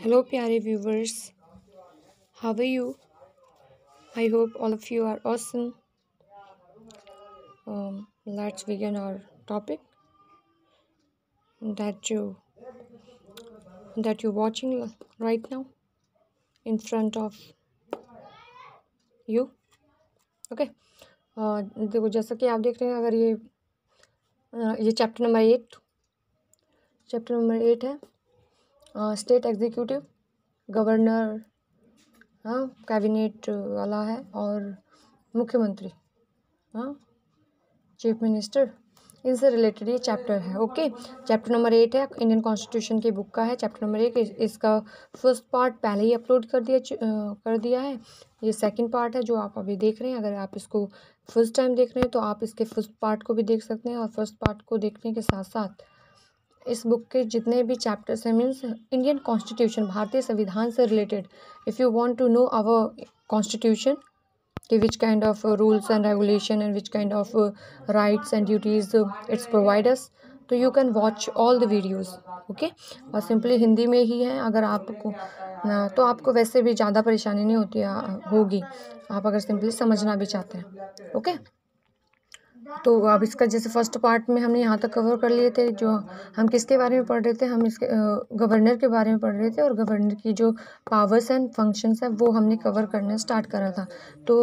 Hello प्यारे viewers how are you I hope all of you are awesome let's begin our topic that you that you watching right now in front of you okay देखो जैसा कि आप देख रहे हैं अगर ये uh, ये chapter number eight chapter number eight है स्टेट एग्जीक्यूटिव गवर्नर हाँ कैबिनेट वाला है और मुख्यमंत्री हाँ चीफ मिनिस्टर इनसे रिलेटेड ये चैप्टर है ओके चैप्टर नंबर एट है इंडियन कॉन्स्टिट्यूशन की बुक का है चैप्टर नंबर एक इसका फर्स्ट पार्ट पहले ही अपलोड कर दिया कर दिया है ये सेकंड पार्ट है जो आप अभी देख रहे हैं अगर आप इसको फर्स्ट टाइम देख रहे हैं तो आप इसके फर्स्ट पार्ट को भी देख सकते हैं और फर्स्ट पार्ट को देखने के साथ साथ इस बुक के जितने भी चैप्टर्स हैं मीन्स इंडियन कॉन्स्टिट्यूशन भारतीय संविधान से related if you want to know our constitution कि which kind of rules and regulation and which kind of rights and duties it's providers तो you can watch all the videos okay और simply Hindi में ही है अगर आपको तो आपको वैसे भी ज़्यादा परेशानी नहीं होती होगी आप अगर सिंपली समझना भी चाहते हैं ओके तो अब इसका जैसे फर्स्ट पार्ट में हमने यहाँ तक कवर कर लिए थे जो हम किसके बारे में पढ़ रहे थे हम इसके गवर्नर के बारे में पढ़ रहे थे और गवर्नर की जो पावर्स एंड फंक्शंस हैं वो हमने कवर करना स्टार्ट करा था तो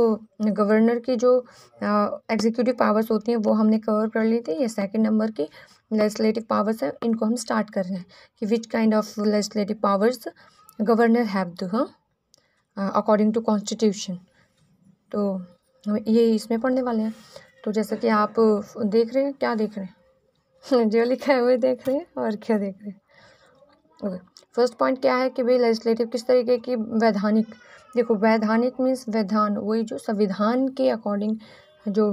गवर्नर की जो एग्जीक्यूटिव पावर्स होती हैं वो हमने कवर कर ली थी ये सेकेंड नंबर की लेजिस्लेटिव पावर्स हैं इनको हम स्टार्ट कर रहे हैं कि which kind of legislative powers governor have the according to constitution तो ये इसमें पढ़ने वाले हैं तो जैसा कि आप देख रहे हैं क्या देख रहे हैं जो लिखा है वही देख रहे हैं और क्या देख रहे हैं ओके फर्स्ट पॉइंट क्या है कि भाई लेजिस्लेटिव किस तरीके की वैधानिक देखो वैधानिक मीन्स वैधान वही जो संविधान के अकॉर्डिंग जो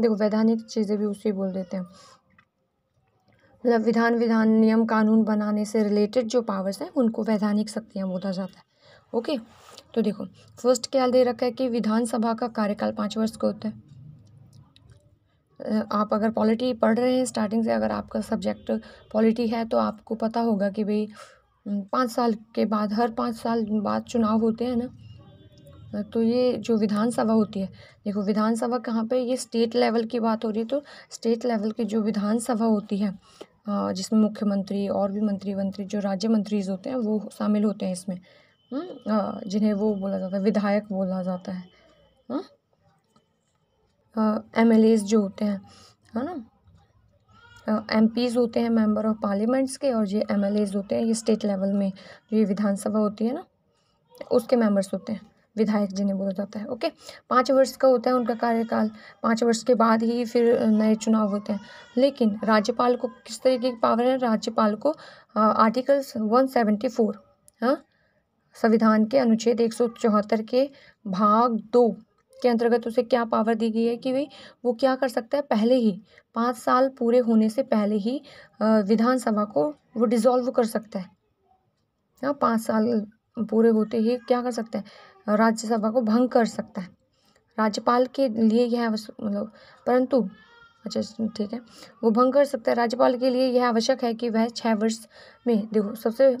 देखो वैधानिक चीज़ें भी उसी बोल देते हैं मतलब विधान विधान नियम कानून बनाने से रिलेटेड जो पावर्स हैं उनको वैधानिक शक्तियाँ बोला जाता है ओके तो देखो फर्स्ट क्या दे रखा है कि विधानसभा का कार्यकाल पाँच वर्ष का होता है आप अगर पॉलिटी पढ़ रहे हैं स्टार्टिंग से अगर आपका सब्जेक्ट पॉलिटी है तो आपको पता होगा कि भाई पाँच साल के बाद हर पाँच साल बाद चुनाव होते हैं ना तो ये जो विधानसभा होती है देखो विधानसभा कहाँ पे ये स्टेट लेवल की बात हो रही है तो स्टेट लेवल की जो विधानसभा होती है जिसमें मुख्यमंत्री और भी मंत्री मंत्री जो राज्य मंत्रीज होते हैं वो शामिल होते हैं इसमें जिन्हें वो बोला जाता है विधायक बोला जाता है हाँ? एम जो होते हैं है ना एम होते हैं मेंबर ऑफ पार्लियामेंट्स के और ये एम होते हैं ये स्टेट लेवल में जो ये विधानसभा होती है ना उसके मेंबर्स होते हैं विधायक जिन्हें बोला जाता है ओके पाँच वर्ष का होता है उनका कार्यकाल पाँच वर्ष के बाद ही फिर नए चुनाव होते हैं लेकिन राज्यपाल को किस तरीके की पावर है राज्यपाल को आर्टिकल्स वन सेवेंटी फोर संविधान के अनुच्छेद एक सौ चौहत्तर के भाग दो के अंतर्गत उसे क्या पावर दी गई है कि भाई वो क्या कर सकता है पहले ही पाँच साल पूरे होने से पहले ही विधानसभा को वो डिज़ोल्व कर सकता है ना हाँ, पाँच साल पूरे होते ही क्या कर सकता है राज्यसभा को भंग कर सकता है राज्यपाल के लिए यह मतलब परंतु अच्छा ठीक है वो भंग कर सकता है राज्यपाल के लिए यह आवश्यक है कि वह छः वर्ष में देखो सबसे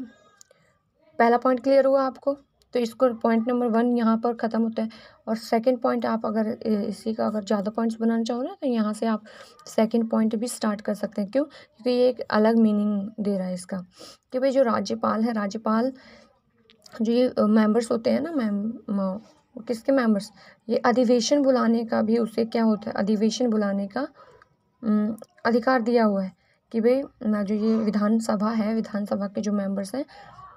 पहला पॉइंट क्लियर हुआ आपको तो इसको पॉइंट नंबर वन यहाँ पर ख़त्म होता है और सेकंड पॉइंट आप अगर इसी का अगर ज़्यादा पॉइंट्स बनाना चाहो ना तो यहाँ से आप सेकंड पॉइंट भी स्टार्ट कर सकते हैं क्यों क्योंकि ये एक अलग मीनिंग दे रहा है इसका कि भाई जो राज्यपाल है राज्यपाल जो ये मेंबर्स होते हैं ना मैम किसके मेंबर्स ये अधिवेशन बुलाने का भी उसे क्या होता है अधिवेशन बुलाने का अधिकार दिया हुआ है कि भाई जो ये विधानसभा है विधानसभा के जो मेंबर्स हैं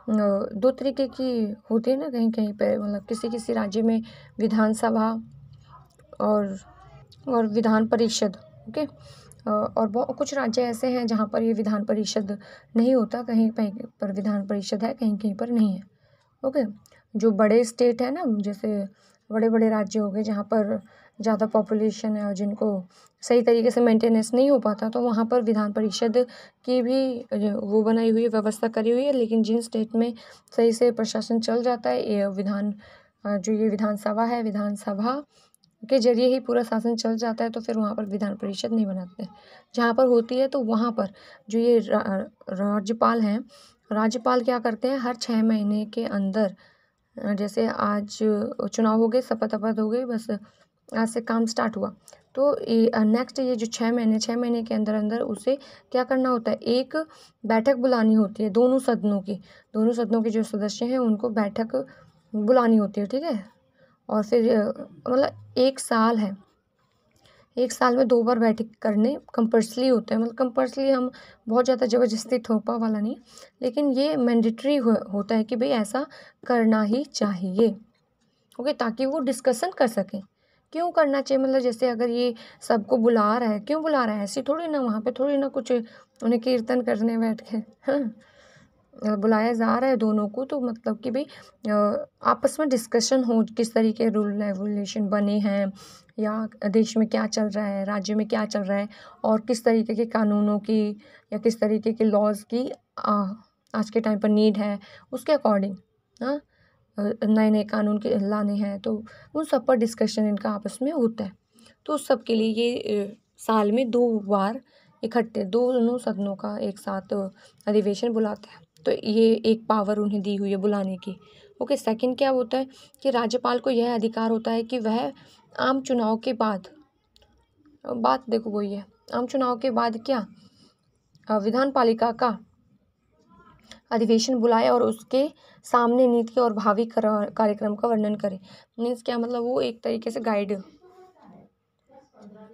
दो तरीके की होती है ना कहीं कहीं पर मतलब किसी किसी राज्य में विधानसभा और और विधान परिषद ओके और कुछ राज्य ऐसे हैं जहाँ पर ये विधान परिषद नहीं होता कहीं कहीं पर विधान परिषद है कहीं कहीं पर नहीं है ओके जो बड़े स्टेट है ना जैसे बड़े बड़े राज्य हो गए जहाँ पर ज़्यादा पॉपुलेशन है और जिनको सही तरीके से मेंटेनेंस नहीं हो पाता तो वहाँ पर विधान परिषद की भी वो बनाई हुई व्यवस्था करी हुई है लेकिन जिन स्टेट में सही से प्रशासन चल जाता है ये विधान जो ये विधानसभा है विधानसभा के जरिए ही पूरा शासन चल जाता है तो फिर वहाँ पर विधान परिषद नहीं बनाते जहाँ पर होती है तो वहाँ पर जो ये राज्यपाल हैं राज्यपाल क्या करते हैं हर छः महीने के अंदर जैसे आज चुनाव हो गए शपथ अपथ हो गई बस आज से काम स्टार्ट हुआ तो नेक्स्ट ये जो छः महीने छः महीने के अंदर अंदर उसे क्या करना होता है एक बैठक बुलानी होती है दोनों सदनों की दोनों सदनों के जो सदस्य हैं उनको बैठक बुलानी होती है ठीक है और फिर मतलब एक साल है एक साल में दो बार बैठक करने कंपल्सली होते हैं मतलब कंपल्सली हम बहुत ज़्यादा ज़बरदस्ती थोपा वाला नहीं लेकिन ये मैंडेटरी हो, होता है कि भाई ऐसा करना ही चाहिए ओके ताकि वो डिस्कसन कर सकें क्यों करना चाहिए मतलब जैसे अगर ये सबको बुला रहा है क्यों बुला रहा है ऐसी थोड़ी ना वहाँ पे थोड़ी ना कुछ उन्हें कीर्तन करने बैठ के हाँ बुलाया जा रहा है दोनों को तो मतलब कि भाई आपस में डिस्कशन हो किस तरीके रूल रेगुलेशन बने हैं या देश में क्या चल रहा है राज्य में क्या चल रहा है और किस तरीके के कानूनों की या किस तरीके के लॉज की आ, आज के टाइम पर नीड है उसके अकॉर्डिंग हाँ नए नए कानून के लाने हैं तो उन सब पर डिस्कशन इनका आपस में होता है तो उस सब के लिए ये साल में दो बार इकट्ठे दोनों सदनों का एक साथ अधिवेशन बुलाते हैं तो ये एक पावर उन्हें दी हुई है बुलाने की ओके सेकंड क्या होता है कि राज्यपाल को यह अधिकार होता है कि वह आम चुनाव के बाद बात देखो वही है आम चुनाव के बाद क्या विधान पालिका का अधिवेशन बुलाए और उसके सामने नीति और भावी कार्यक्रम का वर्णन करें मीन्स क्या मतलब वो एक तरीके से गाइड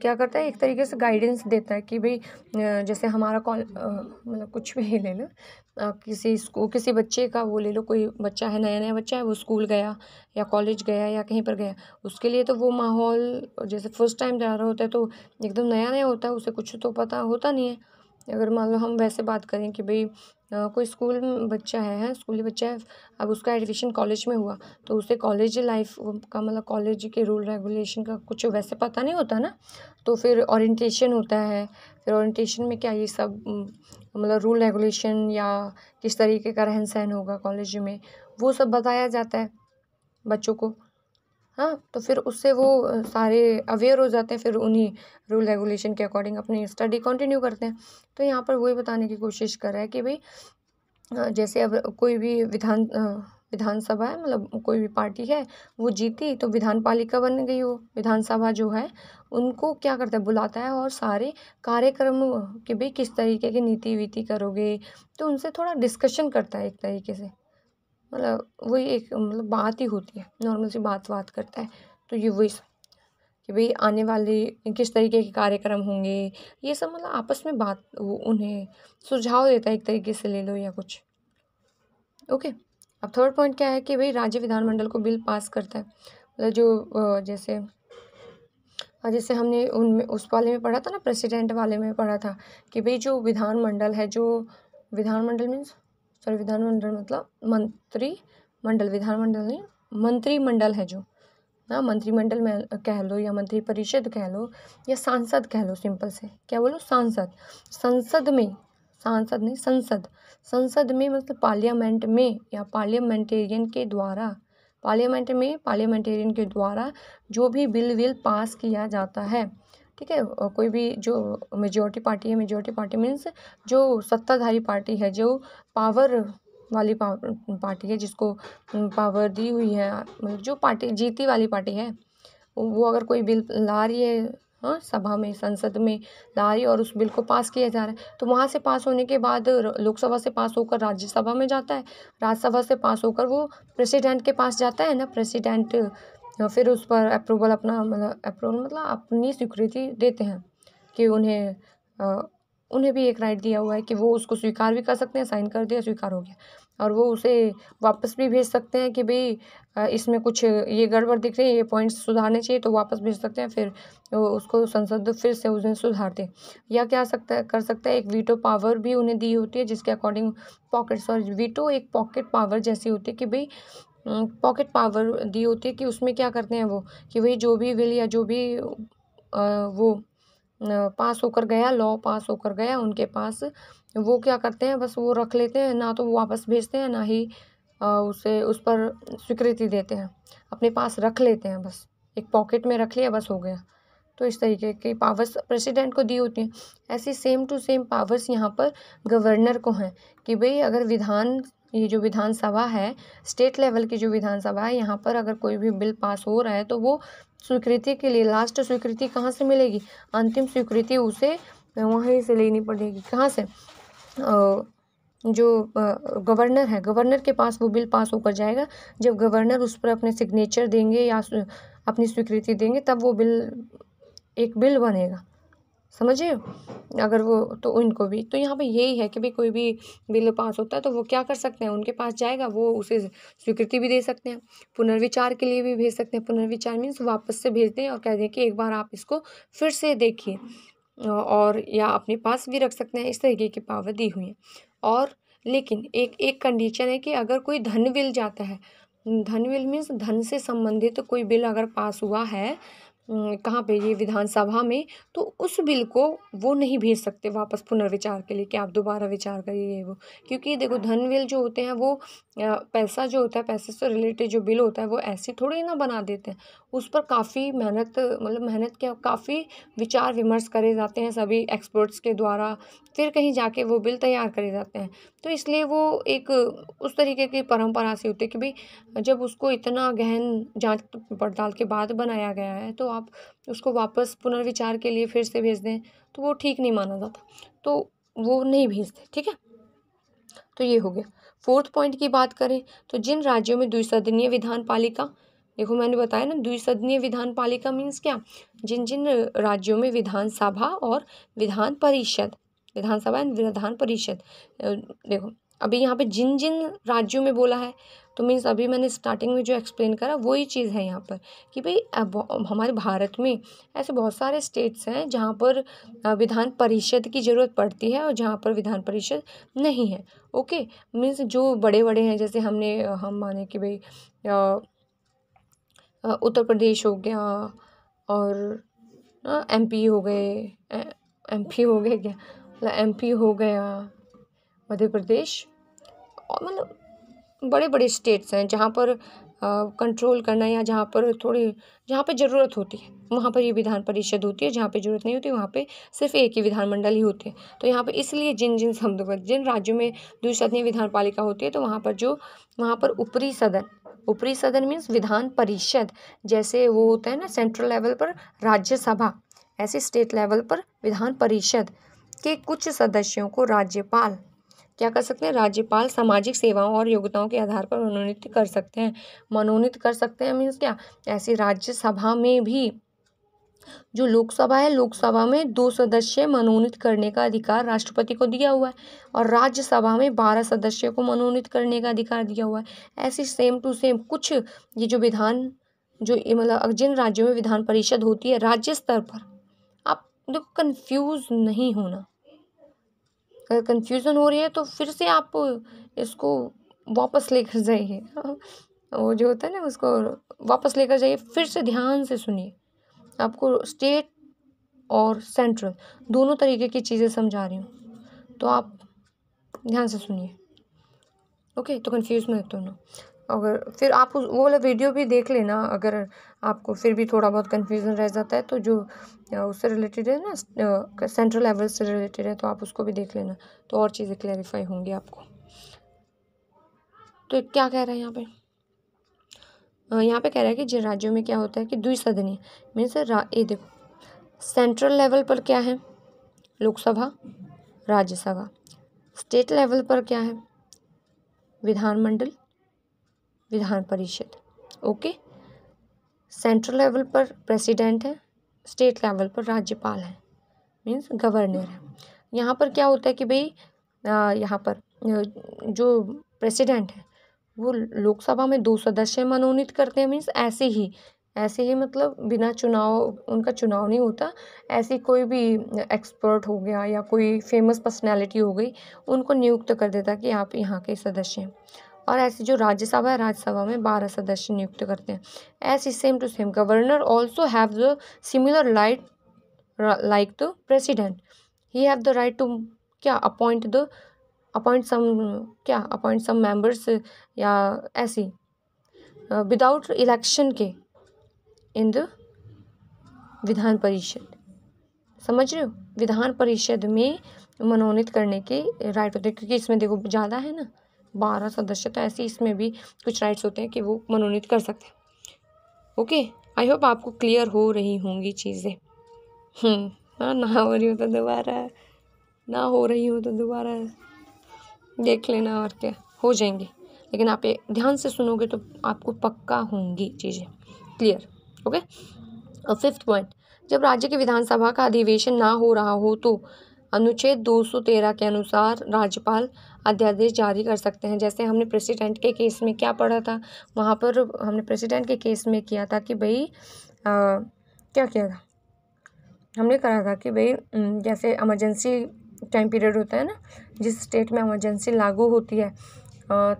क्या करता है एक तरीके से गाइडेंस देता है कि भाई जैसे हमारा कॉल मतलब कुछ भी ले लो किसी स्कूल किसी बच्चे का वो ले लो कोई बच्चा है नया नया बच्चा है वो स्कूल गया या कॉलेज गया या कहीं पर गया उसके लिए तो वो माहौल जैसे फर्स्ट टाइम जा रहा होता है तो एकदम नया नया होता है उसे कुछ तो पता होता नहीं है अगर मान लो हम वैसे बात करें कि भाई कोई स्कूल बच्चा है हाँ स्कूली बच्चा है अब उसका एडमिशन कॉलेज में हुआ तो उसे कॉलेज लाइफ का मतलब कॉलेज के रूल रेगुलेशन का कुछ वैसे पता नहीं होता ना तो फिर ओरिएंटेशन होता है फिर ओरिएंटेशन में क्या ये सब मतलब रूल रेगुलेशन या किस तरीके का रहन सहन होगा कॉलेज में वो सब बताया जाता है बच्चों को हाँ तो फिर उससे वो सारे अवेयर हो जाते हैं फिर उन्हीं रूल रेगुलेशन के अकॉर्डिंग अपनी स्टडी कंटिन्यू करते हैं तो यहाँ पर वही बताने की कोशिश कर रहा है कि भाई जैसे अब कोई भी विधान विधानसभा है मतलब कोई भी पार्टी है वो जीती तो विधान पालिका बन गई वो विधानसभा जो है उनको क्या करता है बुलाता है और सारे कार्यक्रम के भाई किस तरीके की नीति वीति करोगे तो उनसे थोड़ा डिस्कशन करता है एक तरीके से मतलब वही एक मतलब बात ही होती है नॉर्मल सी बात बात करता है तो ये वही कि भाई आने वाले किस तरीके के कार्यक्रम होंगे ये सब मतलब आपस में बात वो उन्हें सुझाव देता है एक तरीके से ले लो या कुछ ओके अब थर्ड पॉइंट क्या है कि भाई राज्य विधानमंडल को बिल पास करता है मतलब जो जैसे जैसे हमने उनमें उस वाले में पढ़ा था ना प्रेसिडेंट वाले में पढ़ा था कि भाई जो विधानमंडल है जो विधानमंडल मीन्स सॉरी विधानमंडल मतलब मंत्रिमंडल विधानमंडल नहीं मंत्रिमंडल है जो ना मंत्रिमंडल में कह लो या मंत्री परिषद कह लो या सांसद कह लो सिंपल से क्या बोलो सांसद संसद में सांसद नहीं संसद संसद में मतलब पार्लियामेंट में या पार्लियामेंटेरियन के द्वारा पार्लियामेंट में पार्लियामेंटेरियन के द्वारा जो भी बिल विल पास किया जाता है ठीक है कोई भी जो मेजोरिटी पार्टी है मेजोरिटी पार्टी मीन्स जो सत्ताधारी पार्टी है जो पावर वाली पार्टी है जिसको पावर दी हुई है मतलब जो पार्टी जीती वाली पार्टी है वो अगर कोई बिल ला रही है हाँ सभा में संसद में ला रही और उस बिल को पास किया जा रहा है तो वहाँ से पास होने के बाद लोकसभा से पास होकर राज्यसभा में जाता है राज्यसभा से पास होकर वो प्रेसिडेंट के पास जाता है ना प्रेसिडेंट फिर उस पर अप्रूवल अपना मतलब अप्रूवल मतलब अपनी स्वीकृति देते हैं कि उन्हें आ, उन्हें भी एक राइट दिया हुआ है कि वो उसको स्वीकार भी कर सकते हैं साइन कर दिया स्वीकार हो गया और वो उसे वापस भी भेज सकते हैं कि भाई इसमें कुछ ये गड़बड़ दिख रही है ये पॉइंट्स सुधारने चाहिए तो वापस भेज सकते हैं फिर उसको संसद फिर से उसने सुधार दे या क्या सकता है कर सकता है एक वीटो पावर भी उन्हें दी होती है जिसके अकॉर्डिंग पॉकेट सॉरी वीटो एक पॉकेट पावर जैसी होती है कि भाई पॉकेट पावर दी होती है कि उसमें क्या करते हैं वो कि वही जो भी विल या जो भी वो पास होकर गया लॉ पास होकर गया उनके पास वो क्या करते हैं बस वो रख लेते हैं ना तो वो वापस भेजते हैं ना ही उसे उस पर स्वीकृति देते हैं अपने पास रख लेते हैं बस एक पॉकेट में रख लिया बस हो गया तो इस तरीके की पावर्स प्रेसिडेंट को दी होती हैं ऐसी सेम टू सेम पावर्स यहाँ पर गवर्नर को हैं कि भाई अगर विधान ये जो विधानसभा है स्टेट लेवल की जो विधानसभा है यहाँ पर अगर कोई भी बिल पास हो रहा है तो वो स्वीकृति के लिए लास्ट स्वीकृति कहाँ से मिलेगी अंतिम स्वीकृति उसे वहीं से लेनी पड़ेगी कहाँ से जो गवर्नर है गवर्नर के पास वो बिल पास होकर जाएगा जब गवर्नर उस पर अपने सिग्नेचर देंगे या अपनी स्वीकृति देंगे तब वो बिल एक बिल बनेगा समझिए अगर वो तो उनको भी तो यहाँ पे यही है कि भाई कोई भी बिल पास होता है तो वो क्या कर सकते हैं उनके पास जाएगा वो उसे स्वीकृति भी दे सकते हैं पुनर्विचार के लिए भी भेज सकते हैं पुनर्विचार मीन्स वापस से भेज दें और कह दें कि एक बार आप इसको फिर से देखिए और या अपने पास भी रख सकते हैं इस तरीके की पावर दी हुई है और लेकिन एक एक कंडीशन है कि अगर कोई धन बिल जाता है धन बिल मीन्स धन से संबंधित तो कोई बिल अगर पास हुआ है हम्म, कहाँ पे ये विधानसभा में तो उस बिल को वो नहीं भेज सकते वापस पुनर्विचार के लिए कि आप दोबारा विचार करिए ये वो क्योंकि देखो धन बिल जो होते हैं वो पैसा जो होता है पैसे से रिलेटेड जो बिल होता है वो ऐसे थोड़े ना बना देते हैं उस पर काफ़ी मेहनत मतलब मेहनत क्या काफ़ी विचार विमर्श करे जाते हैं सभी एक्सपर्ट्स के द्वारा फिर कहीं जाके वो बिल तैयार करे जाते हैं तो इसलिए वो एक उस तरीके की परंपरा से होती है कि भाई जब उसको इतना गहन जांच पड़ताल के बाद बनाया गया है तो आप उसको वापस पुनर्विचार के लिए फिर से भेज दें तो वो ठीक नहीं माना जाता तो वो नहीं भेजते ठीक है तो ये हो गया फोर्थ पॉइंट की बात करें तो जिन राज्यों में द्विसदनीय विधान पालिका देखो मैंने बताया ना द्विसदनीय विधान पालिका मीन्स क्या जिन जिन राज्यों में विधानसभा और विधान परिषद विधानसभा एंड विधान परिषद देखो अभी यहाँ पे जिन जिन राज्यों में बोला है तो मीन्स अभी मैंने स्टार्टिंग में जो एक्सप्लेन करा वही चीज़ है यहाँ पर कि भाई हमारे भारत में ऐसे बहुत सारे स्टेट्स हैं जहाँ पर विधान परिषद की ज़रूरत पड़ती है और जहाँ पर विधान परिषद नहीं है ओके मीन्स जो बड़े बड़े हैं जैसे हमने हम माने कि भाई उत्तर प्रदेश हो गया और एम पी हो गए एम पी हो गए क्या मतलब एम पी हो गया मध्य प्रदेश और मतलब बड़े बड़े स्टेट्स हैं जहाँ पर कंट्रोल करना या जहाँ पर थोड़ी जहाँ पर ज़रूरत होती है वहाँ पर ये विधान परिषद होती है जहाँ पे ज़रूरत नहीं होती वहाँ पे सिर्फ एक ही विधानमंडल ही होते हैं तो यहाँ पे इसलिए जिन जिन संघों जिन राज्यों में दूसरी विधान पालिका होती है तो वहाँ पर जो वहाँ पर ऊपरी सदन ऊपरी सदन मीन्स विधान परिषद जैसे वो होता है ना सेंट्रल लेवल पर राज्यसभा ऐसे स्टेट लेवल पर विधान परिषद के कुछ सदस्यों को राज्यपाल क्या कर सकते हैं राज्यपाल सामाजिक सेवाओं और योग्यताओं के आधार पर मनोनीत कर सकते हैं मनोनीत कर सकते हैं मीन्स क्या ऐसी राज्यसभा में भी जो लोकसभा है लोकसभा में दो सदस्य मनोनीत करने का अधिकार राष्ट्रपति को दिया हुआ है और राज्यसभा में बारह सदस्यों को मनोनीत करने का अधिकार दिया हुआ है ऐसे सेम टू सेम कुछ ये जो विधान जो मतलब जिन राज्यों में विधान परिषद होती है राज्य स्तर पर आप देखो कन्फ्यूज़ नहीं होना अगर कन्फ्यूज़न हो रही है तो फिर से आप इसको वापस लेकर जाइए वो जो होता है ना उसको वापस लेकर जाइए फिर से ध्यान से सुनिए आपको स्टेट और सेंट्रल दोनों तरीके की चीज़ें समझा रही हूँ तो आप ध्यान से सुनिए ओके तो कंफ्यूज में तो ना अगर फिर आप उस वो वाला वीडियो भी देख लेना अगर आपको फिर भी थोड़ा बहुत कन्फ्यूज़न रह जाता है तो जो उससे रिलेटेड है ना सेंट्रल लेवल से रिलेटेड है तो आप उसको भी देख लेना तो और चीज़ें क्लैरिफाई होंगी आपको तो क्या कह रहे हैं यहाँ पे यहाँ पे कह रहा है कि जिन राज्यों में क्या होता है कि द्विसदनीय मीन्स ये देखो सेंट्रल लेवल पर क्या है लोकसभा राज्यसभा स्टेट लेवल पर क्या है विधानमंडल विधान परिषद ओके सेंट्रल लेवल पर प्रेसिडेंट है स्टेट लेवल पर राज्यपाल है मीन्स गवर्नर है यहाँ पर क्या होता है कि भाई यहाँ पर जो प्रेसिडेंट है वो लोकसभा में दो सदस्य मनोनीत करते हैं मीन्स ऐसे ही ऐसे ही मतलब बिना चुनाव उनका चुनाव नहीं होता ऐसी कोई भी एक्सपर्ट हो गया या कोई फेमस पर्सनैलिटी हो गई उनको नियुक्त कर देता कि आप यहाँ के सदस्य हैं और ऐसी जो राज्यसभा है राज्यसभा में बारह सदस्य नियुक्त करते हैं ऐसी same to same governor also have the similar light like the president he have the right to क्या अपॉइंट द अपॉइंट सम क्या अपॉइंट सम मेंबर्स या ऐसी विदाउट इलेक्शन के इन द विधान परिषद समझ रहे हो विधान परिषद में मनोनीत करने के राइट होते हैं क्योंकि इसमें देखो ज़्यादा है ना बारह सदस्य तो ऐसे इसमें भी कुछ राइट्स होते हैं कि वो मनोनीत कर सकते हैं ओके आई होप आपको क्लियर हो रही होंगी चीज़ें हम्म, हाँ ना हो रही हो तो दोबारा ना हो रही हो तो दोबारा देख लेना और क्या हो जाएंगे लेकिन आप ध्यान से सुनोगे तो आपको पक्का होंगी चीज़ें क्लियर ओके और फिफ्थ पॉइंट जब राज्य के विधानसभा का अधिवेशन ना हो रहा हो तो अनुच्छेद 213 के अनुसार राज्यपाल अध्यादेश जारी कर सकते हैं जैसे हमने प्रेसिडेंट के केस में क्या पढ़ा था वहाँ पर हमने प्रेसिडेंट के केस में किया था कि भाई क्या किया था हमने कहा था कि भाई जैसे इमरजेंसी टाइम पीरियड होता है ना जिस स्टेट में एमरजेंसी लागू होती है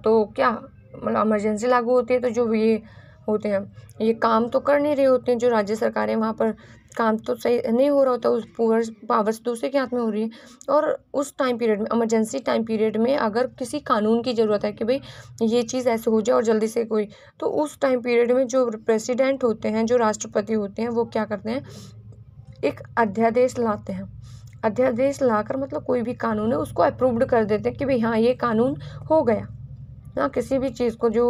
तो क्या मतलब एमरजेंसी लागू होती है तो जो ये होते हैं ये काम तो कर नहीं रहे होते हैं जो राज्य सरकार है वहाँ पर काम तो सही नहीं हो रहा होता उस पूर्व पावर्स दूसरे के हाथ में हो रही है और उस टाइम पीरियड में इमरजेंसी टाइम पीरियड में अगर किसी कानून की ज़रूरत है कि भाई ये चीज़ ऐसे हो जाए और जल्दी से कोई तो उस टाइम पीरियड में जो प्रेसिडेंट होते हैं जो राष्ट्रपति होते हैं वो क्या करते हैं एक अध्यादेश लाते हैं अध्यादेश लाकर मतलब कोई भी कानून है उसको अप्रूव्ड कर देते हैं कि भाई हाँ ये कानून हो गया ना हाँ, किसी भी चीज़ को जो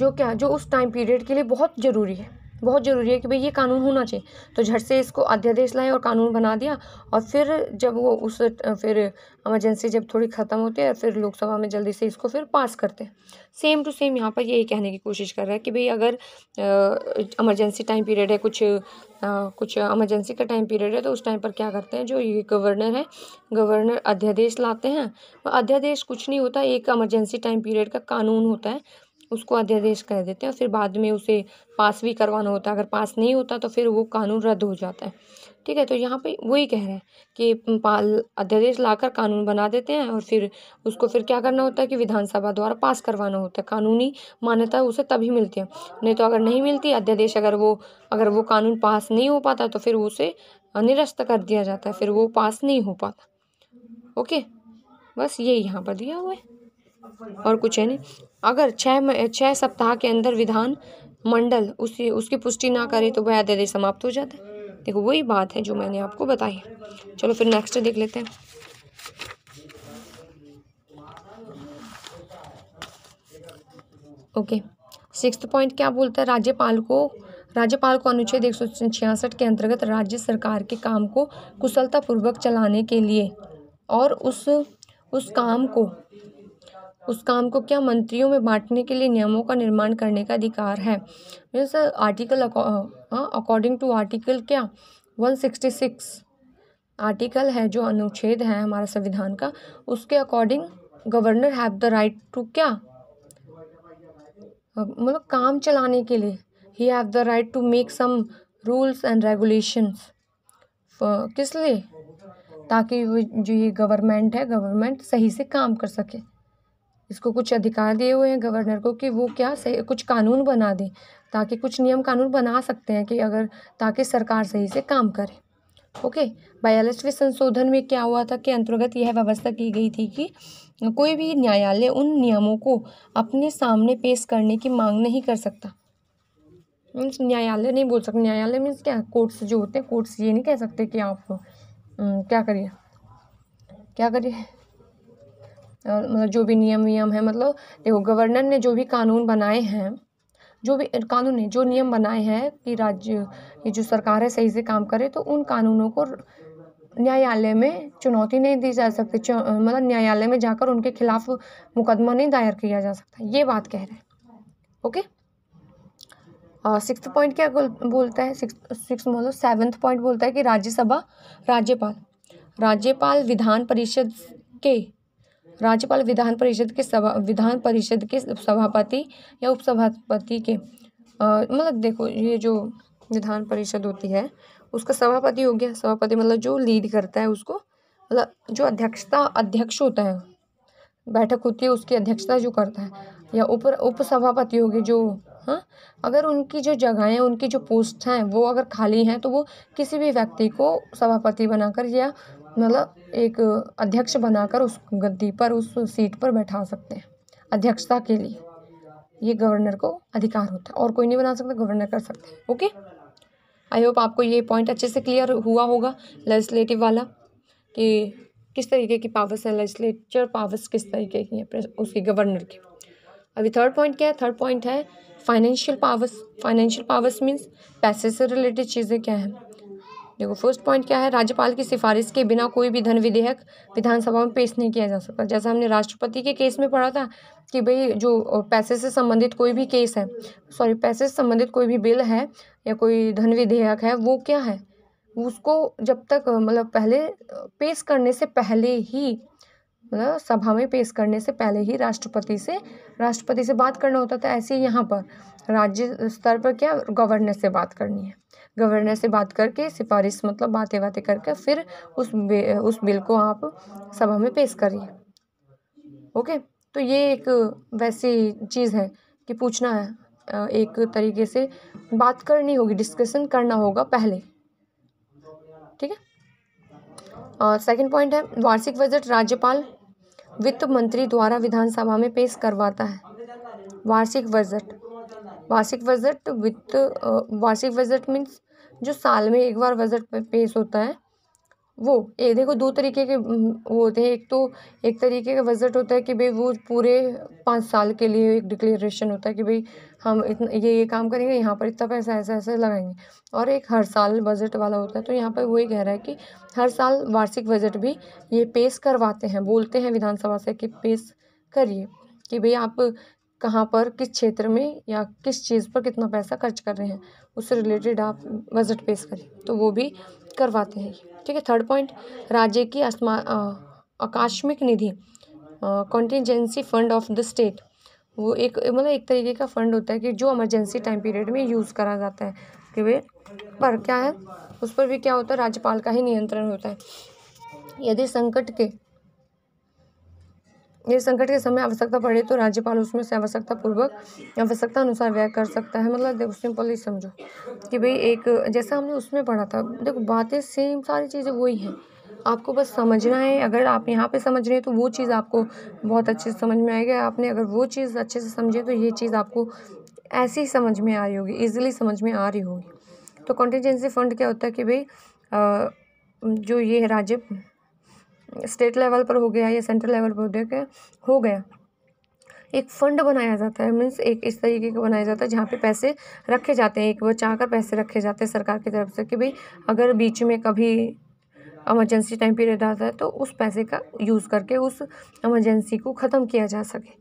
जो क्या जो उस टाइम पीरियड के लिए बहुत ज़रूरी है बहुत ज़रूरी है कि भाई ये कानून होना चाहिए तो झट से इसको अध्यादेश लाए और कानून बना दिया और फिर जब वो उस फिर एमरजेंसी जब थोड़ी ख़त्म होती है फिर लोकसभा में जल्दी से इसको फिर पास करते हैं सेम टू सेम यहाँ पर यही कहने की कोशिश कर रहा है कि भाई अगर एमरजेंसी टाइम पीरियड है कुछ आ, कुछ एमरजेंसी का टाइम पीरियड है तो उस टाइम पर क्या करते हैं जो ये गवर्नर है गवर्नर अध्यादेश लाते हैं अध्यादेश कुछ नहीं होता एक एमरजेंसी टाइम पीरियड का कानून होता है उसको अध्यादेश कह देते हैं और फिर बाद में उसे पास भी करवाना होता है अगर पास नहीं होता तो फिर वो कानून रद्द हो जाता है ठीक है तो यहाँ पे वही कह रहे हैं कि पाल अध्यादेश लाकर कानून बना देते हैं और फिर उसको फिर क्या करना होता है कि विधानसभा द्वारा पास करवाना होता है कानूनी मान्यता उसे तभी मिलती है नहीं तो अगर नहीं मिलती अध्यादेश अगर वो अगर वो कानून पास नहीं हो पाता तो फिर उसे निरस्त कर दिया जाता है फिर वो पास नहीं हो पाता ओके बस ये यहाँ पर दिया हुआ है और कुछ है नहीं अगर छः छः सप्ताह के अंदर विधान मंडल उसी उसकी पुष्टि ना करे तो वह अध्यादेश समाप्त हो जाता है देखो वही बात है जो मैंने आपको बताई चलो फिर नेक्स्ट देख लेते हैं ओके सिक्स पॉइंट क्या बोलता है राज्यपाल को राज्यपाल को अनुच्छेद एक के अंतर्गत राज्य सरकार के काम को कुशलतापूर्वक चलाने के लिए और उस उस काम को उस काम को क्या मंत्रियों में बांटने के लिए नियमों का निर्माण करने का अधिकार है sir article according to article क्या वन सिक्सटी सिक्स आर्टिकल है जो अनुच्छेद है हमारा संविधान का उसके according governor have the right to क्या मतलब काम चलाने के लिए he have the right to make some rules and regulations किस लिए ताकि जो ये गवर्नमेंट है गवर्नमेंट सही से काम कर सके इसको कुछ अधिकार दिए हुए हैं गवर्नर को कि वो क्या सही कुछ कानून बना दें ताकि कुछ नियम कानून बना सकते हैं कि अगर ताकि सरकार सही से काम करे ओके बयालीसवें संशोधन में क्या हुआ था कि अंतर्गत यह व्यवस्था की गई थी कि कोई भी न्यायालय उन नियमों को अपने सामने पेश करने की मांग नहीं कर सकता मीन्स न्यायालय नहीं बोल सकते न्यायालय मीन्स क्या कोर्ट्स जो होते हैं कोर्ट्स ये नहीं कह सकते कि आप क्या करिए क्या करिए मतलब जो भी नियम वियम है मतलब देखो गवर्नर ने जो भी कानून बनाए हैं जो भी कानून ने जो नियम बनाए हैं कि राज्य ये जो सरकार है सही से काम करे तो उन कानूनों को न्यायालय में चुनौती नहीं दी जा सकती मतलब न्यायालय में जाकर उनके खिलाफ मुकदमा नहीं दायर किया जा सकता ये बात कह रहे हैं ओके और सिक्स पॉइंट क्या बोलता है सिक्स मतलब सेवन्थ पॉइंट बोलता है कि राज्यसभा राज्यपाल राज्यपाल विधान परिषद के राज्यपाल विधान परिषद के सभा विधान परिषद के सभापति या उपसभापति के मतलब देखो ये जो विधान परिषद होती है उसका सभापति हो गया सभापति मतलब जो लीड करता है उसको मतलब जो अध्यक्षता अध्यक्ष होता है बैठक होती है उसकी अध्यक्षता जो करता है या उप उपसभापति हो गए जो हाँ अगर उनकी जो हैं उनकी जो पोस्ट हैं वो अगर खाली हैं तो वो किसी भी व्यक्ति को सभापति बनाकर या मतलब एक अध्यक्ष बनाकर उस गद्दी पर उस सीट पर बैठा सकते हैं अध्यक्षता के लिए ये गवर्नर को अधिकार होता है और कोई नहीं बना सकता गवर्नर कर सकते हैं ओके आई होप आपको ये पॉइंट अच्छे से क्लियर हुआ होगा लेजिस्लेटिव वाला कि किस तरीके की पावर्स है लेजिस्लेचर पावर्स किस तरीके की हैं उसकी गवर्नर की अभी थर्ड पॉइंट क्या है थर्ड पॉइंट है financial powers financial powers means पैसे से रिलेटेड चीज़ें क्या हैं देखो फर्स्ट पॉइंट क्या है राज्यपाल की सिफारिश के बिना कोई भी धन विधेयक विधानसभा में पेश नहीं किया जा सकता जैसा हमने राष्ट्रपति के केस में पढ़ा था कि भाई जो पैसे से संबंधित कोई भी केस है सॉरी पैसे से संबंधित कोई भी बिल है या कोई धन विधेयक है वो क्या है उसको जब तक मतलब पहले पेश करने से पहले ही सभा में पेश करने से पहले ही राष्ट्रपति से राष्ट्रपति से बात करना होता था ऐसे ही यहाँ पर राज्य स्तर पर क्या गवर्नर से बात करनी है गवर्नर से बात करके सिफारिश मतलब बातें बातें करके फिर उस बे, उस बिल को आप सभा में पेश करिए ओके तो ये एक वैसी चीज़ है कि पूछना है एक तरीके से बात करनी होगी डिस्कशन करना होगा पहले ठीक है सेकंड पॉइंट है वार्षिक बजट राज्यपाल वित्त मंत्री द्वारा विधानसभा में पेश करवाता है वार्षिक बजट वार्षिक बजट वित्त वार्षिक बजट मीन्स जो साल में एक बार बजट पेश होता है वो ये देखो दो तरीके के वो होते हैं एक तो एक तरीके का बजट होता है कि भाई वो पूरे पाँच साल के लिए एक डिक्लेरेशन होता है कि भाई हम इतना ये ये काम करेंगे यहाँ पर इतना पैसा ऐसा ऐसा लगाएंगे और एक हर साल बजट वाला होता है तो यहाँ पर वही कह रहा है कि हर साल वार्षिक बजट भी ये पेश करवाते हैं बोलते हैं विधानसभा से कि पेश करिए कि भाई आप कहाँ पर किस क्षेत्र में या किस चीज़ पर कितना पैसा खर्च कर रहे हैं उससे रिलेटेड आप बजट पेश करें तो वो भी करवाते हैं ठीक है थर्ड पॉइंट राज्य की आसमा आकस्मिक निधि contingency fund of the state वो एक मतलब एक तरीके का फंड होता है कि जो इमरजेंसी टाइम पीरियड में यूज़ करा जाता है कि वे पर क्या है उस पर भी क्या होता है राज्यपाल का ही नियंत्रण होता है यदि संकट के यदि संकट के समय आवश्यकता पड़े तो राज्यपाल उसमें से आवश्यकता पूर्वक आवश्यकता अनुसार व्यय कर सकता है मतलब देखो सिंपल ही समझो कि भाई एक जैसा हमने उसमें पढ़ा था देखो बातें सेम सारी चीज़ें वही हैं आपको बस समझना है अगर आप यहाँ पे समझ रहे हैं तो वो चीज़ आपको बहुत अच्छे से समझ में आएगा आपने अगर वो चीज़ अच्छे से समझे तो ये चीज़ आपको ऐसे ही समझ में आ रही होगी ईजिली समझ में आ रही होगी तो कॉन्टीजेंसी फंड क्या होता है कि भाई जो ये है राज्य स्टेट लेवल पर हो गया या सेंट्रल लेवल पर हो गया हो गया एक फंड बनाया जाता है मीन्स एक इस तरीके का बनाया जाता है जहाँ पे पैसे रखे जाते हैं एक बचा कर पैसे रखे जाते हैं सरकार की तरफ से कि भाई अगर बीच में कभी एमरजेंसी टाइम पीरियड आता है तो उस पैसे का यूज़ करके उस एमरजेंसी को ख़त्म किया जा सके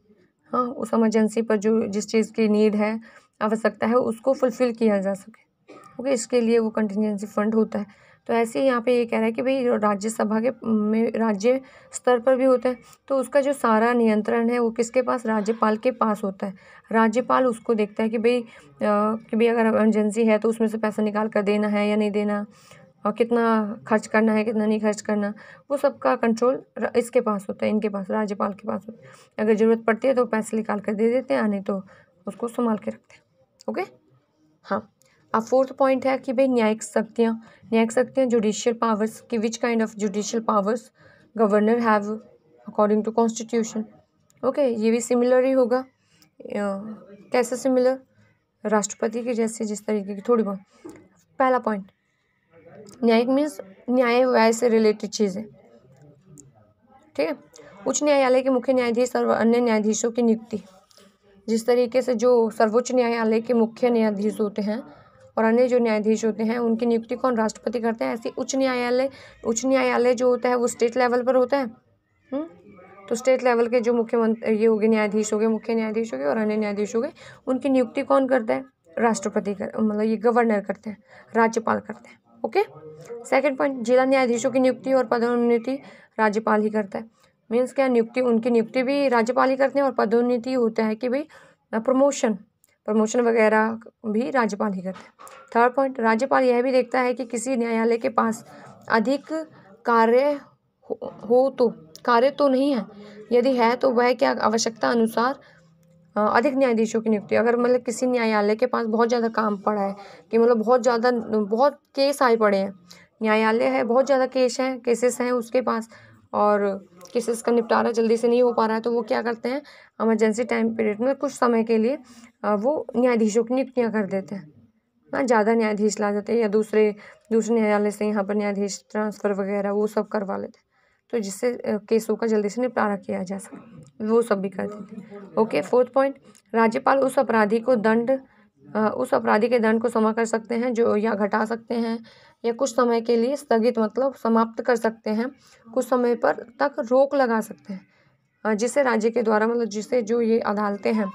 हाँ उस एमरजेंसी पर जो जिस चीज़ की नीड है आवश्यकता है उसको फुलफ़िल किया जा सके ओके इसके लिए वो कंटिजेंसी फंड होता है तो ऐसे ही यहाँ पे ये कह रहा है कि भाई राज्यसभा के में राज्य स्तर पर भी होता है तो उसका जो सारा नियंत्रण है वो किसके पास राज्यपाल के पास होता है राज्यपाल उसको देखता है कि भाई कि भाई अगर एमरजेंसी है तो उसमें से पैसा निकाल कर देना है या नहीं देना और कितना खर्च करना है कितना नहीं खर्च करना वो सबका कंट्रोल इसके पास होता है इनके पास राज्यपाल के पास होता है अगर ज़रूरत पड़ती है तो पैसे निकाल कर दे देते हैं नहीं तो उसको संभाल के रखते हैं ओके हाँ अब फोर्थ पॉइंट है कि भाई न्यायिक शक्तियाँ न्यायिक शक्तियाँ जुडिशियल पावर्स कि which kind of judicial powers governor have according to constitution okay ये भी सिमिलर ही होगा कैसे सिमिलर राष्ट्रपति के जैसे जिस तरीके की थोड़ी बहुत पहला पॉइंट न्यायिक मीन्स न्याय व्याय से रिलेटेड चीज़ें ठीक है उच्च न्यायालय के मुख्य न्यायाधीश और अन्य न्यायाधीशों की नियुक्ति जिस तरीके से जो सर्वोच्च न्यायालय के मुख्य न्यायाधीश होते हैं और अन्य जो न्यायाधीश होते हैं उनकी नियुक्ति कौन राष्ट्रपति करते हैं ऐसे उच्च न्यायालय उच्च न्यायालय जो होता है वो स्टेट लेवल पर होता है हुँ? हम्म? तो स्टेट लेवल के जो मुख्यमंत्री ये हो गए न्यायाधीश हो गए मुख्य न्यायाधीश हो गए और अन्य न्यायाधीश हो गए उनकी नियुक्ति कौन करता है राष्ट्रपति कर मतलब ये गवर्नर करते हैं राज्यपाल करते हैं ओके सेकंड पॉइंट जिला न्यायाधीशों की नियुक्ति और पदोन्नति राज्यपाल ही करता है मीन्स क्या नियुक्ति उनकी नियुक्ति भी राज्यपाल ही करते हैं और पदोन्नति होता है कि भाई प्रमोशन प्रमोशन वगैरह भी राज्यपाल ही करते हैं थर्ड पॉइंट राज्यपाल यह भी देखता है कि किसी न्यायालय के पास अधिक कार्य हो तो कार्य तो नहीं है यदि है तो वह क्या आवश्यकता अनुसार अधिक न्यायाधीशों की नियुक्ति अगर मतलब किसी न्यायालय के पास बहुत ज़्यादा काम पड़ा है कि मतलब बहुत ज़्यादा बहुत केस आए पड़े हैं न्यायालय है बहुत ज़्यादा केस हैं केसेस हैं उसके पास और केसेस का निपटारा जल्दी से नहीं हो पा रहा है तो वो क्या करते हैं एमरजेंसी टाइम पीरियड में कुछ समय के लिए हाँ, वो न्यायाधीशों की नियुक्तियाँ कर देते हैं हाँ ज़्यादा न्यायाधीश ला देते हैं या दूसरे दूसरे न्यायालय से यहाँ पर न्यायाधीश ट्रांसफ़र वगैरह वो सब करवा लेते हैं तो जिससे केसों का जल्दी से निपटारा किया जा सके वो सब भी कर देते ओके फोर्थ पॉइंट राज्यपाल उस अपराधी को दंड उस अपराधी के दंड को समा कर सकते हैं जो या घटा सकते हैं या कुछ समय के लिए स्थगित मतलब समाप्त कर सकते हैं कुछ समय पर तक रोक लगा सकते हैं जिसे राज्य के द्वारा मतलब जिसे जो ये अदालतें हैं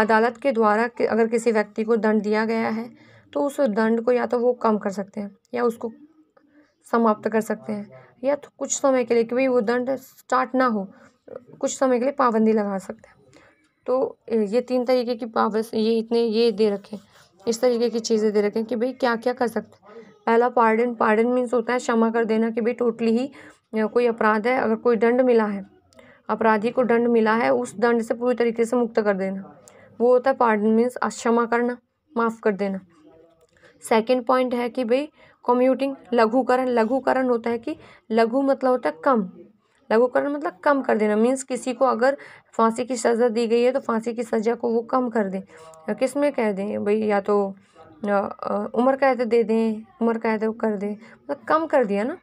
अदालत के द्वारा कि अगर किसी व्यक्ति को दंड दिया गया है तो उस दंड को या तो वो कम कर सकते हैं या उसको समाप्त कर सकते हैं या तो कुछ समय के लिए कि भाई वो दंड स्टार्ट ना हो कुछ समय के लिए पाबंदी लगा सकते हैं तो ये तीन तरीके की पावस ये इतने ये दे रखें इस तरीके की चीज़ें दे रखें कि भाई क्या क्या कर सकते हैं पहला पार्डन पार्डन मीन्स होता है क्षमा कर देना कि भाई टोटली ही कोई अपराध है अगर कोई दंड मिला है अपराधी को दंड मिला है उस दंड से पूरी तरीके से मुक्त कर देना वो होता है पार्डन मीन्स क्षमा करना माफ़ कर देना सेकेंड पॉइंट है कि भाई कम्यूटिंग लघुकरण लघुकरण होता है कि लघु मतलब होता है कम लघुकरण मतलब कम कर देना मीन्स किसी को अगर फांसी की सज़ा दी गई है तो फांसी की सज़ा को वो कम कर दें किस में कह दें भाई या तो उम्र कैद दे दें उम्र कैद कर दें मतलब कम कर दिया ना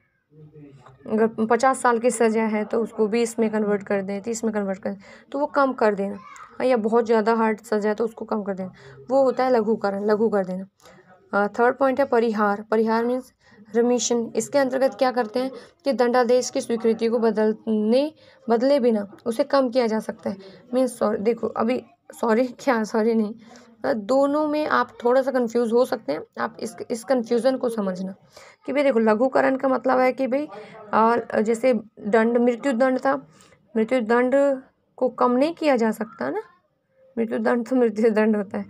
अगर पचास साल की सज़ा है तो उसको बीस में कन्वर्ट कर दें तीस में कन्वर्ट कर दें तो वो कम कर देना हाँ, या बहुत ज़्यादा हार्ड सज़ा है तो उसको कम कर देना वो होता है लघुकरण लघु कर देना थर्ड पॉइंट है परिहार परिहार मीन्स रमीशन इसके अंतर्गत क्या करते हैं कि दंडादेश की स्वीकृति को बदलने बदले बिना उसे कम किया जा सकता है मीन्स सॉरी देखो अभी सॉरी क्या सॉरी नहीं दोनों में आप थोड़ा सा कंफ्यूज हो सकते हैं आप इस इस कंफ्यूजन को समझना कि भाई देखो लघुकरण का मतलब है कि भाई जैसे दंड मृत्यु दंड था मृत्यु दंड को कम नहीं किया जा सकता ना मृत्यु दंड तो मृत्यु दंड होता है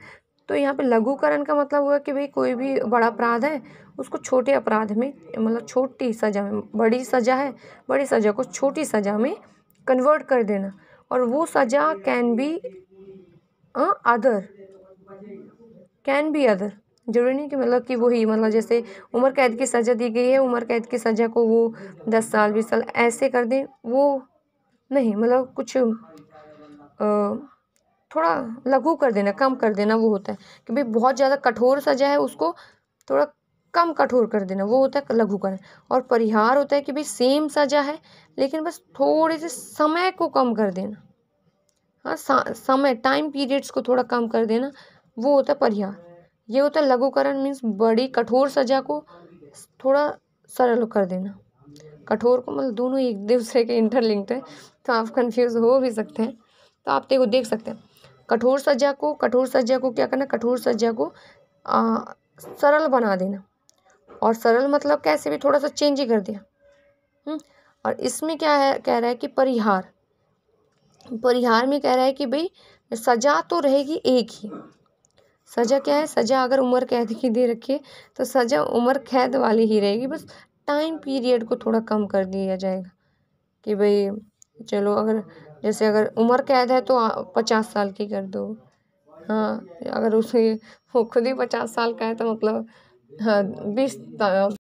तो यहाँ पे लघुकरण का मतलब हुआ कि भाई कोई भी बड़ा अपराध है उसको छोटे अपराध में मतलब छोटी सजा में बड़ी सजा है बड़ी सजा को छोटी सजा में कन्वर्ट कर देना और वो सजा can be other can be other जरूरी नहीं कि मतलब कि वही मतलब जैसे उम्र कैद की सज़ा दी गई है उम्र कैद की सज़ा को वो दस साल बीस साल ऐसे कर दें वो नहीं मतलब कुछ आ, थोड़ा लघु कर देना कम कर देना वो होता है कि भाई बहुत ज़्यादा कठोर सज़ा है उसको थोड़ा कम कठोर कर देना वो होता है लघु कर और परिहार होता है कि भाई सेम सज़ा है लेकिन बस थोड़े से समय को कम कर देना हाँ समय टाइम पीरियड्स को थोड़ा कम कर देना वो होता है परिहार ये होता है लघुकरण मीन्स बड़ी कठोर सजा को थोड़ा सरल कर देना कठोर को मतलब दोनों एक दूसरे के इंटरलिंक्ड है तो आप कंफ्यूज हो भी सकते हैं तो आप देखो देख सकते हैं कठोर सजा को कठोर सजा को क्या करना कठोर सजा को आ, सरल बना देना और सरल मतलब कैसे भी थोड़ा सा चेंज ही कर दिया हुँ? हम्म, और इसमें क्या है कह रहा है कि परिहार परिहार में कह रहा है कि भाई सजा तो रहेगी एक ही सज़ा क्या है सज़ा अगर उम्र कैद की दे रखी है तो सज़ा उम्र कैद वाली ही रहेगी बस टाइम पीरियड को थोड़ा कम कर दिया जाएगा कि भाई चलो अगर जैसे अगर उम्र कैद है तो पचास साल की कर दो हाँ अगर उसे वो खुद ही पचास साल का है तो मतलब हाँ बीस